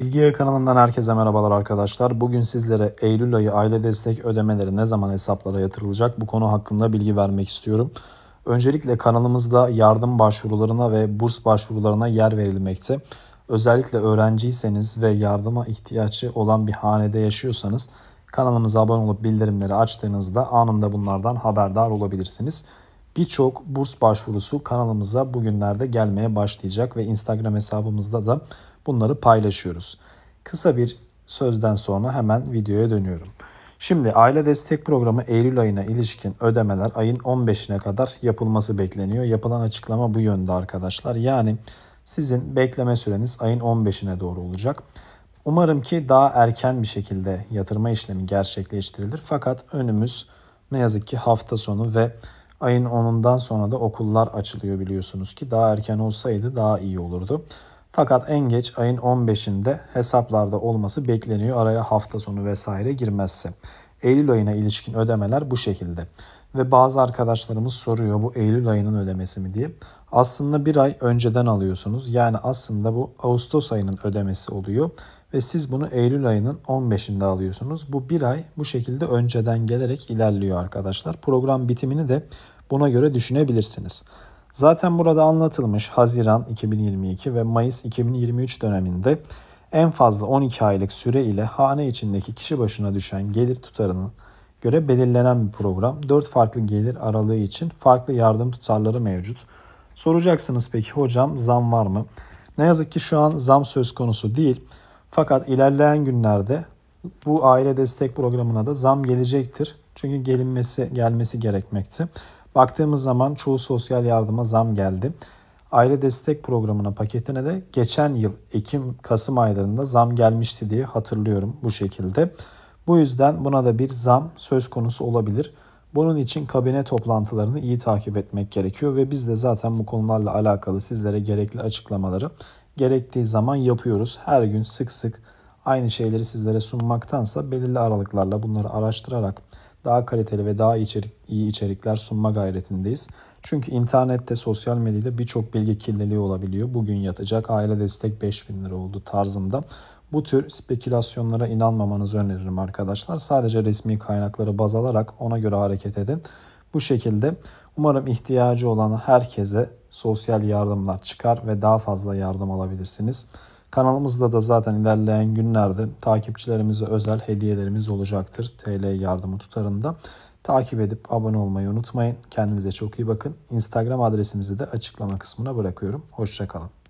İlgiye kanalından herkese merhabalar arkadaşlar. Bugün sizlere Eylül ayı aile destek ödemeleri ne zaman hesaplara yatırılacak bu konu hakkında bilgi vermek istiyorum. Öncelikle kanalımızda yardım başvurularına ve burs başvurularına yer verilmekte. Özellikle öğrenciyseniz ve yardıma ihtiyacı olan bir hanede yaşıyorsanız kanalımıza abone olup bildirimleri açtığınızda anında bunlardan haberdar olabilirsiniz. Birçok burs başvurusu kanalımıza bugünlerde gelmeye başlayacak ve Instagram hesabımızda da bunları paylaşıyoruz. Kısa bir sözden sonra hemen videoya dönüyorum. Şimdi aile destek programı Eylül ayına ilişkin ödemeler ayın 15'ine kadar yapılması bekleniyor. Yapılan açıklama bu yönde arkadaşlar. Yani sizin bekleme süreniz ayın 15'ine doğru olacak. Umarım ki daha erken bir şekilde yatırma işlemi gerçekleştirilir. Fakat önümüz ne yazık ki hafta sonu ve Ayın 10'undan sonra da okullar açılıyor biliyorsunuz ki daha erken olsaydı daha iyi olurdu. Fakat en geç ayın 15'inde hesaplarda olması bekleniyor araya hafta sonu vesaire girmezse. Eylül ayına ilişkin ödemeler bu şekilde. Ve bazı arkadaşlarımız soruyor bu Eylül ayının ödemesi mi diye. Aslında bir ay önceden alıyorsunuz. Yani aslında bu Ağustos ayının ödemesi oluyor. Ve siz bunu Eylül ayının 15'inde alıyorsunuz. Bu bir ay bu şekilde önceden gelerek ilerliyor arkadaşlar. Program bitimini de Buna göre düşünebilirsiniz. Zaten burada anlatılmış Haziran 2022 ve Mayıs 2023 döneminde en fazla 12 aylık süre ile hane içindeki kişi başına düşen gelir tutarının göre belirlenen bir program. 4 farklı gelir aralığı için farklı yardım tutarları mevcut. Soracaksınız peki hocam zam var mı? Ne yazık ki şu an zam söz konusu değil. Fakat ilerleyen günlerde bu aile destek programına da zam gelecektir. Çünkü gelinmesi gelmesi gerekmekte. Baktığımız zaman çoğu sosyal yardıma zam geldi. Aile destek programına paketine de geçen yıl Ekim-Kasım aylarında zam gelmişti diye hatırlıyorum bu şekilde. Bu yüzden buna da bir zam söz konusu olabilir. Bunun için kabine toplantılarını iyi takip etmek gerekiyor ve biz de zaten bu konularla alakalı sizlere gerekli açıklamaları gerektiği zaman yapıyoruz. Her gün sık sık aynı şeyleri sizlere sunmaktansa belirli aralıklarla bunları araştırarak daha kaliteli ve daha içerik, iyi içerikler sunma gayretindeyiz. Çünkü internette, sosyal medyada birçok bilgi kirliliği olabiliyor. Bugün yatacak aile destek 5000 lira oldu tarzında. Bu tür spekülasyonlara inanmamanızı öneririm arkadaşlar. Sadece resmi kaynakları baz alarak ona göre hareket edin. Bu şekilde umarım ihtiyacı olan herkese sosyal yardımlar çıkar ve daha fazla yardım alabilirsiniz. Kanalımızda da zaten ilerleyen günlerde takipçilerimize özel hediyelerimiz olacaktır. TL yardımı tutarında. Takip edip abone olmayı unutmayın. Kendinize çok iyi bakın. Instagram adresimizi de açıklama kısmına bırakıyorum. Hoşçakalın.